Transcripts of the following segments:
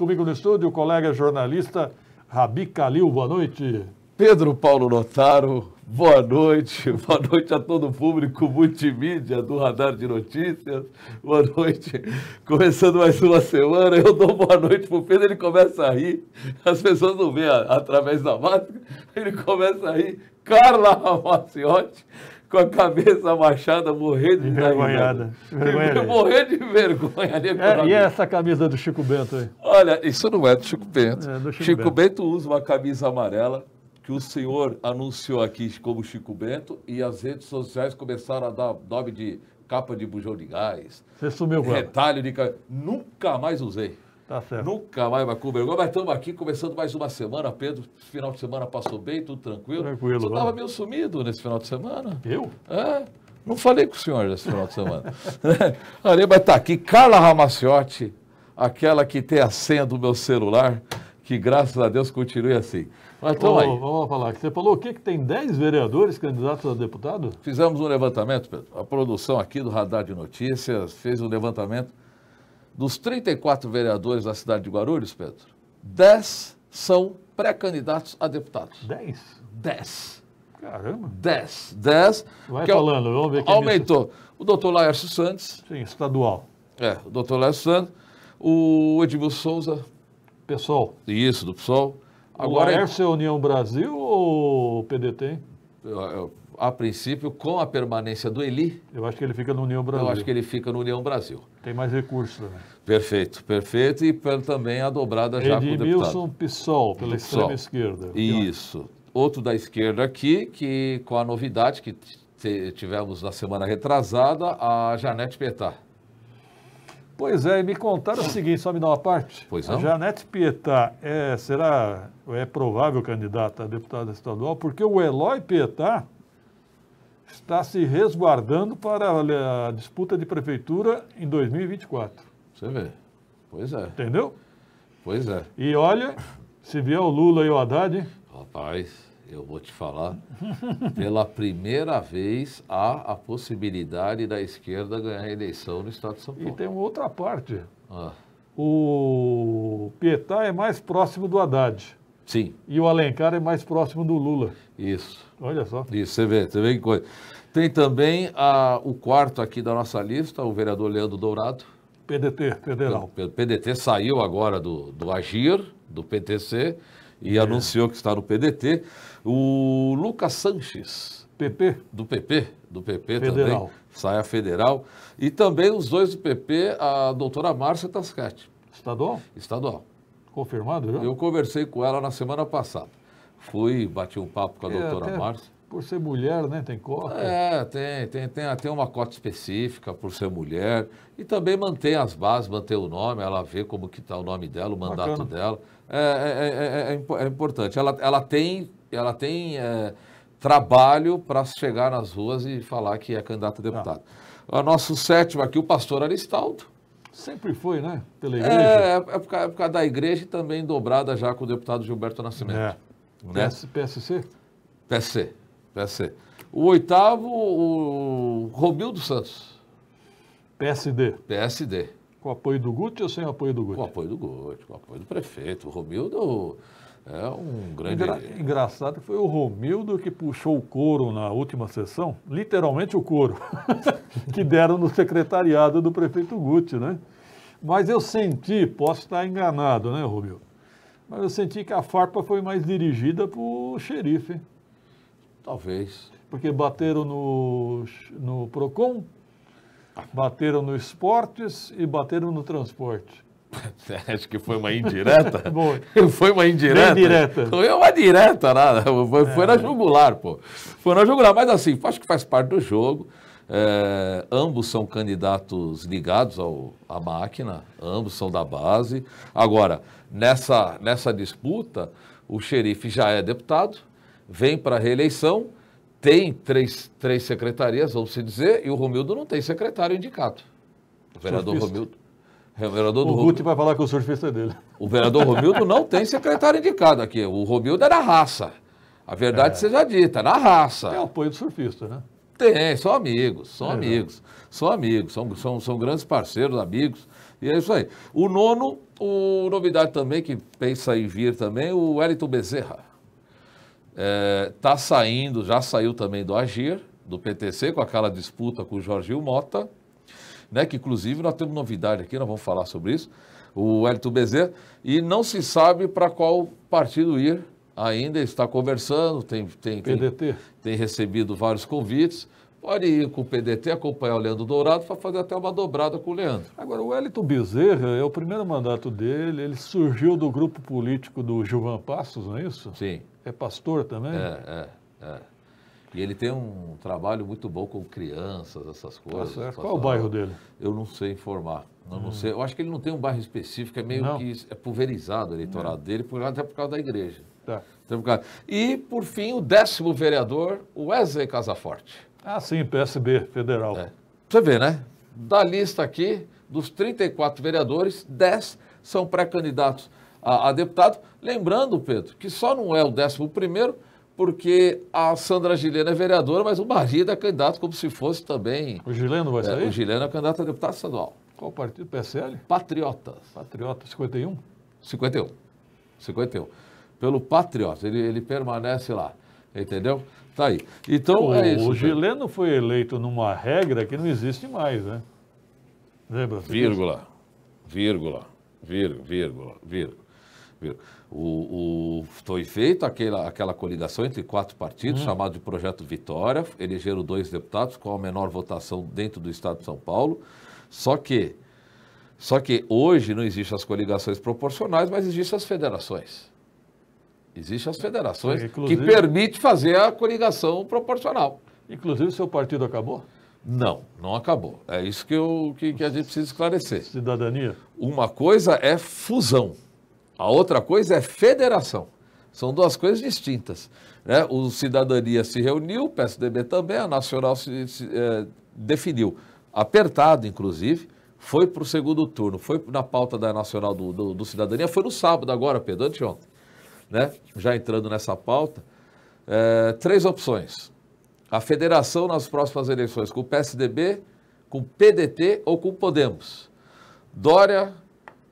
Comigo no estúdio, o colega jornalista Rabi Kalil. Boa noite. Pedro Paulo Notaro, boa noite. Boa noite a todo o público multimídia do Radar de Notícias. Boa noite. Começando mais uma semana, eu dou boa noite o Pedro, ele começa a rir. As pessoas não veem através da máscara, ele começa a rir. Carla Maciotti, com a cabeça machada morrendo de vergonha Envergonhada. Morrendo de vergonha. Ali, é, e essa camisa do Chico Bento aí? Olha, isso não é do Chico Bento. É do Chico, Chico Bento. Bento usa uma camisa amarela que o senhor anunciou aqui como Chico Bento e as redes sociais começaram a dar nome de capa de bujão de gás. Você sumiu com Retalho de... Nunca mais usei. Tá certo. Nunca mais vai com vergonha. Mas estamos aqui começando mais uma semana, Pedro. Final de semana passou bem, tudo tranquilo. Tranquilo. Você estava né? meio sumido nesse final de semana. Eu? É. Não falei com o senhor nesse final de semana. Olha, mas está aqui Carla Ramaciotti, aquela que tem a senha do meu celular, que graças a Deus continue assim. Mas então aí. Vamos falar. Você falou o que, que tem 10 vereadores candidatos a deputado? Fizemos um levantamento, Pedro. A produção aqui do Radar de Notícias fez um levantamento dos 34 vereadores da cidade de Guarulhos, Pedro, 10 são pré-candidatos a deputados. 10? 10. Caramba. 10. 10. Vai é falando, é, vamos ver quem Aumentou. É o doutor Laércio Santos. Sim, estadual. É, o doutor Laércio Santos. O Edmilson Souza. Pessoal. Isso, do PSOL. Agora, o é- Laércio é União Brasil ou PDT? É, a princípio, com a permanência do Eli. Eu acho que ele fica no União Brasil. Eu acho que ele fica no União Brasil. Tem mais recursos também. Né? Perfeito, perfeito. E também a dobrada já com o deputado. Edmilson Pissol, pela Pissol. extrema esquerda. Isso. Outro da esquerda aqui, que com a novidade que tivemos na semana retrasada, a Janete Petar. Pois é, e me contaram o seguinte, só me dá uma parte. Pois não. A Janete Pietá é, será, é provável candidata a deputada estadual, porque o Eloy Pietá, está se resguardando para a eh, disputa de prefeitura em 2024. Você vê. Pois é. Entendeu? Pois é. E olha, se vier o Lula e o Haddad. Rapaz, eu vou te falar. pela primeira vez há a possibilidade da esquerda ganhar a eleição no Estado de São Paulo. E tem uma outra parte. Ah. O Pietá é mais próximo do Haddad. Sim. E o Alencar é mais próximo do Lula. Isso. Olha só. Isso, você vê, você vê que coisa. Tem também a, o quarto aqui da nossa lista, o vereador Leandro Dourado. PDT, federal. O PDT saiu agora do, do Agir, do PTC, e é. anunciou que está no PDT. O Lucas Sanches. PP. Do PP, do PP federal. também. Sai a federal. E também os dois do PP, a doutora Márcia Tascati. Estadual? Estadual. Confirmado viu? Eu conversei com ela na semana passada. Fui, bati um papo com a é, doutora Márcia. Por ser mulher, né? Tem cota? É, tem, tem, tem, tem uma cota específica por ser mulher. E também mantém as bases, mantém o nome, ela vê como que está o nome dela, o mandato Bacana. dela. É, é, é, é, importante. Ela, ela tem, ela tem trabalho para chegar nas ruas e falar que é candidata a deputado. O nosso sétimo aqui, o pastor Aristaldo. Sempre foi, né? Pela é, igreja. É, é por, causa, é por causa da igreja e também dobrada já com o deputado Gilberto Nascimento. É. Né? PS, PSC? PSC, PSC. O oitavo, o Romildo Santos. PSD. PSD. Com apoio do Guti ou sem apoio do Guti? Com apoio do Guti, com apoio do prefeito. O Romildo é um grande. Engra... Engraçado que foi o Romildo que puxou o couro na última sessão, literalmente o couro, que deram no secretariado do prefeito Guti, né? Mas eu senti, posso estar enganado, né, Romildo? Mas eu senti que a farpa foi mais dirigida para o xerife. Talvez. Porque bateram no, no PROCON, bateram no esportes e bateram no transporte. Acho que foi uma indireta. foi uma indireta. Bem direta. uma direta nada. Foi, foi é. na jugular, pô. Foi na jugular. Mas assim, acho que faz parte do jogo. É, ambos são candidatos ligados ao, à máquina, ambos são da base. Agora, nessa, nessa disputa, o xerife já é deputado, vem para a reeleição, tem três, três secretarias, vamos se dizer, e o Romildo não tem secretário indicado. O vereador Romildo. É o vereador o Guti Rob... vai falar que o surfista é dele. O vereador Romildo não tem secretário indicado aqui. O Romildo é na raça. A verdade é. seja dita, na raça. Tem apoio do surfista, né? Tem, são amigos, são é, né? amigos. São amigos, são, são, são grandes parceiros, amigos. E é isso aí. O nono, o novidade também que pensa em vir também, o Wellington Bezerra. Está é, tá saindo, já saiu também do Agir, do PTC, com aquela disputa com o Jorginho Mota né? Que inclusive nós temos novidade aqui, nós vamos falar sobre isso, o Hélito Bezerra, e não se sabe para qual partido ir ainda, está conversando, tem, tem, PDT. tem, tem recebido vários convites. Pode ir com o PDT, acompanhar o Leandro Dourado para fazer até uma dobrada com o Leandro. Agora, o Wellington Bezerra é o primeiro mandato dele, ele surgiu do grupo político do Gilvan Passos, não é isso? Sim. É pastor também? É, é, é. E ele tem um trabalho muito bom com crianças, essas tá coisas. Tá Qual é o bairro dele? Eu não sei informar. Eu, hum. não sei. eu acho que ele não tem um bairro específico, é meio não. que é pulverizado o eleitorado não. É. dele, por, até por causa da igreja. Tá. E, por fim, o décimo vereador, Wesley Casaforte. Ah, sim, PSB federal. É. Você vê, né? Da lista aqui, dos 34 vereadores, 10 são pré-candidatos a, a deputado. Lembrando, Pedro, que só não é o décimo primeiro porque a Sandra Gilena é vereadora, mas o marido é candidato como se fosse também. O Gileno vai é, sair? É, o Gileno é candidato a deputado estadual. Qual partido? PSL? Patriotas. Patriotas. 51? 51. 51. Pelo Patriota, ele, ele permanece lá, entendeu? Tá aí. Então o, é isso. O Gileno né? foi eleito numa regra que não existe mais, né? Lembra? vírgula, vírgula, vírgula, vírgula. O, o, foi feita aquela, aquela coligação entre quatro partidos, hum. chamado de Projeto Vitória, elegeram dois deputados com a menor votação dentro do Estado de São Paulo. Só que, só que hoje não existem as coligações proporcionais, mas existem as federações. Existem as federações que permite fazer a coligação proporcional. Inclusive, seu partido acabou? Não, não acabou. É isso que, eu, que, que a gente precisa esclarecer. Cidadania? Uma coisa é fusão. A outra coisa é federação. São duas coisas distintas. Né? O Cidadania se reuniu, o PSDB também, a Nacional se, se é, definiu. Apertado, inclusive, foi para o segundo turno. Foi na pauta da Nacional do, do, do Cidadania, foi no sábado agora, Pedro, anteontem. Né? Já entrando nessa pauta, é, três opções. A federação nas próximas eleições com o PSDB, com o PDT ou com o Podemos. Dória,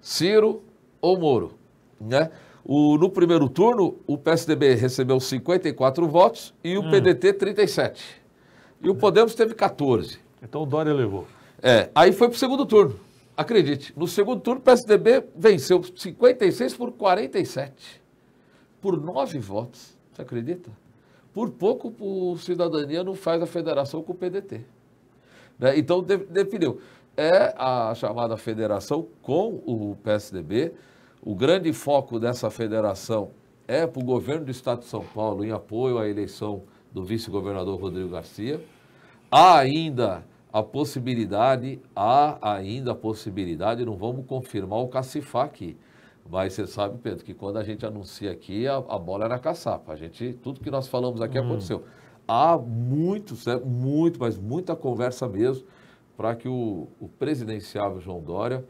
Ciro ou Moro. Né? O, no primeiro turno, o PSDB recebeu 54 votos e o hum. PDT 37. E o é. Podemos teve 14. Então o Dória levou. É, aí foi para o segundo turno. Acredite, no segundo turno o PSDB venceu 56 por 47. Por nove votos. Você acredita? Por pouco o Cidadania não faz a federação com o PDT. Né? Então definiu. É a chamada federação com o PSDB o grande foco dessa federação é para o governo do Estado de São Paulo, em apoio à eleição do vice-governador Rodrigo Garcia. Há ainda a possibilidade, há ainda a possibilidade, não vamos confirmar o cacifá aqui. Mas você sabe, Pedro, que quando a gente anuncia aqui, a, a bola era caçapa. A gente, tudo que nós falamos aqui hum. aconteceu. Há muito, muito, mas muita conversa mesmo para que o, o presidenciável João Dória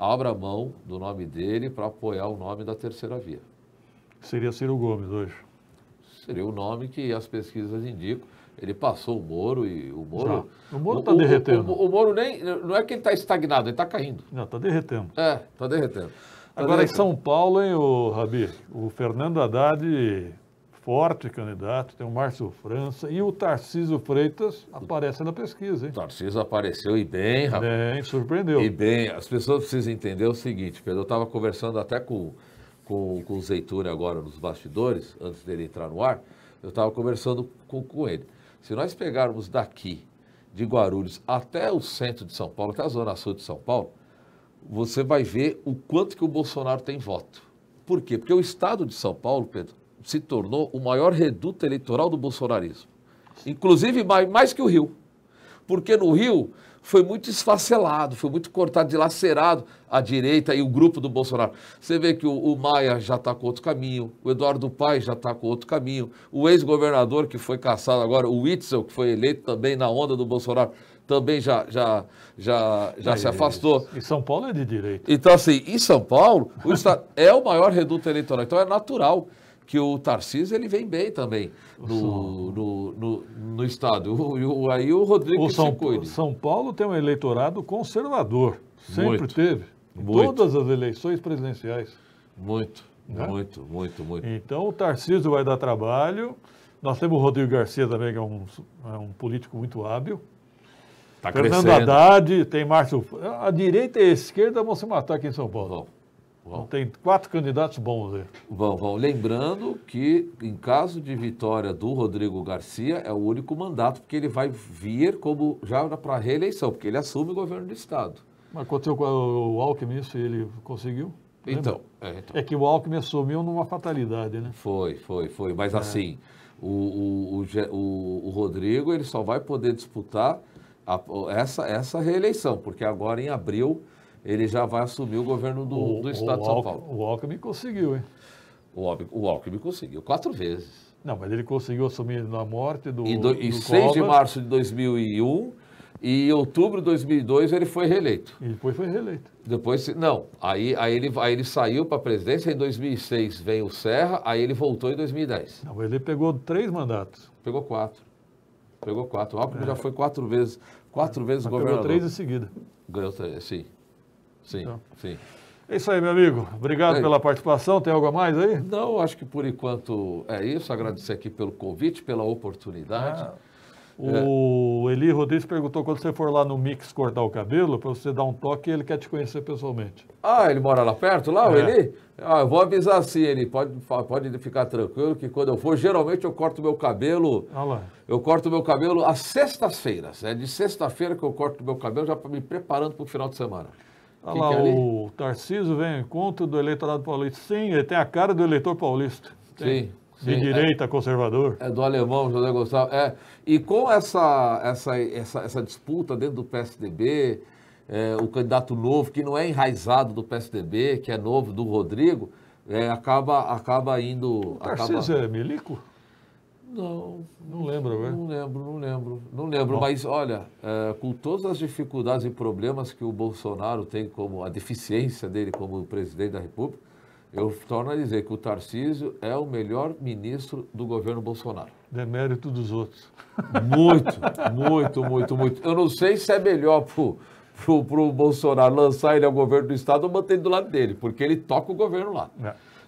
abra mão do nome dele para apoiar o nome da terceira via. Seria Ciro Gomes hoje? Seria o nome que as pesquisas indicam. Ele passou o Moro e o Moro. Já. O Moro está derretendo. O, o, o, Moro nem. Não é que ele está estagnado, ele está caindo. Não, está derretendo. É, está derretendo. Tá Agora derretendo. em São Paulo, hein, o Rabi? O Fernando Haddad forte candidato, tem o Márcio França e o Tarcísio Freitas aparece na pesquisa, hein? Tarcísio apareceu e bem, rapaz. Bem, surpreendeu. E bem, as pessoas precisam entender o seguinte, Pedro, eu estava conversando até com, com, com o Zeitune agora nos bastidores, antes dele entrar no ar, eu estava conversando com, com ele. Se nós pegarmos daqui, de Guarulhos, até o centro de São Paulo, até a zona sul de São Paulo, você vai ver o quanto que o Bolsonaro tem voto. Por quê? Porque o estado de São Paulo, Pedro, se tornou o maior reduto eleitoral do bolsonarismo. Inclusive mais que o Rio. Porque no Rio foi muito esfacelado, foi muito cortado, dilacerado a direita e o grupo do Bolsonaro. Você vê que o, o Maia já está com outro caminho, o Eduardo Paes já está com outro caminho, o ex-governador que foi caçado agora, o Witzel, que foi eleito também na onda do Bolsonaro, também já, já, já, já é, se afastou. E São Paulo é de direita. Então, assim, em São Paulo, o Estado é o maior reduto eleitoral. Então, é natural que o Tarcísio ele vem bem também no, no, no, no estado. O, aí o Rodrigo o São, São Paulo tem um eleitorado conservador, sempre muito, teve. Muito. Todas as eleições presidenciais. Muito, né? muito, muito, muito. Então o Tarcísio vai dar trabalho. Nós temos o Rodrigo Garcia também, que é um, é um político muito hábil. Tá Fernando crescendo. Haddad, tem Márcio. A direita e a esquerda vão se matar aqui em São Paulo. Não. Então, tem quatro candidatos bons aí. Lembrando que, em caso de vitória do Rodrigo Garcia, é o único mandato, porque ele vai vir como já para reeleição, porque ele assume o governo do Estado. Mas aconteceu com o Alckmin isso e ele conseguiu? Então é, então é, que o Alckmin assumiu numa fatalidade, né? Foi, foi, foi. Mas é. assim, o, o, o, o Rodrigo ele só vai poder disputar a, essa, essa reeleição, porque agora em abril ele já vai assumir o governo do, o, do Estado de São Paulo. O Alckmin conseguiu, hein? O, o Alckmin conseguiu quatro vezes. Não, mas ele conseguiu assumir na morte do. Em 6 Cobra. de março de 2001 e em outubro de 2002 ele foi reeleito. E depois foi reeleito. Depois, não. Aí, aí, ele, aí ele saiu para a presidência, em 2006 vem o Serra, aí ele voltou em 2010. Não, ele pegou três mandatos. Pegou quatro. Pegou quatro. O Alckmin é. já foi quatro vezes, quatro é. vezes mas governador. Ganhou três em seguida. Ganhou três, sim. Sim, então, sim. É isso aí, meu amigo. Obrigado é. pela participação. Tem algo a mais aí? Não, acho que por enquanto é isso. Agradecer aqui pelo convite, pela oportunidade. Ah, o é. Eli Rodrigues perguntou quando você for lá no Mix cortar o cabelo, para você dar um toque, ele quer te conhecer pessoalmente. Ah, ele mora lá perto, lá, é. o Eli? Ah, eu vou avisar assim, Eli. Pode, pode ficar tranquilo que quando eu for, geralmente eu corto meu cabelo. Ah lá. Eu corto meu cabelo às sextas-feiras. É de sexta-feira que eu corto meu cabelo, já me preparando para o final de semana. Olha lá, é o Tarcísio vem ao encontro do eleitorado paulista. Sim, ele tem a cara do eleitor paulista. Sim. De Sim, é. direita, é, conservador. É do alemão, José Gonçalves. É, e com essa, essa, essa, essa disputa dentro do PSDB, é, o candidato novo, que não é enraizado do PSDB, que é novo, do Rodrigo, é, acaba, acaba indo. O Tarcísio acaba... é milico? Não. Não lembro, né? Não lembro, não lembro. Não lembro, Bom. mas olha, é, com todas as dificuldades e problemas que o Bolsonaro tem, como a deficiência dele como presidente da República, eu torno a dizer que o Tarcísio é o melhor ministro do governo Bolsonaro. Demérito dos outros. Muito, muito, muito, muito. Eu não sei se é melhor pro, pro, pro Bolsonaro lançar ele ao governo do Estado ou manter ele do lado dele, porque ele toca o governo lá.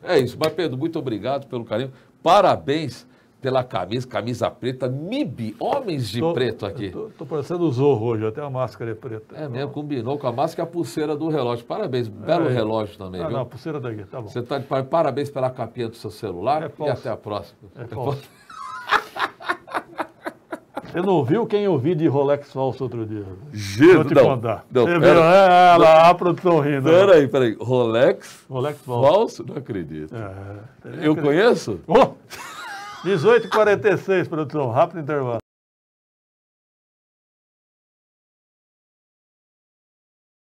É, é isso. Mas, Pedro, muito obrigado pelo carinho. Parabéns pela camisa, camisa preta, MIB, homens de tô, preto aqui. Estou parecendo o Zorro hoje, até a máscara é preta. É mesmo, combinou com a máscara e a pulseira do relógio. Parabéns, é. belo relógio também, ah, viu? Não, a pulseira daqui, tá bom. Você tá de parabéns pela capinha do seu celular é e até a próxima. É, é falso. Você não viu quem eu vi de Rolex falso outro dia? Jesus, Vou te não, Não, Você pera, viu? É, lá, a produção rindo. Peraí, peraí. Rolex, Rolex falso. falso? Não acredito. É, eu acredito. conheço? Oh! 18h46, produção, rápido intervalo.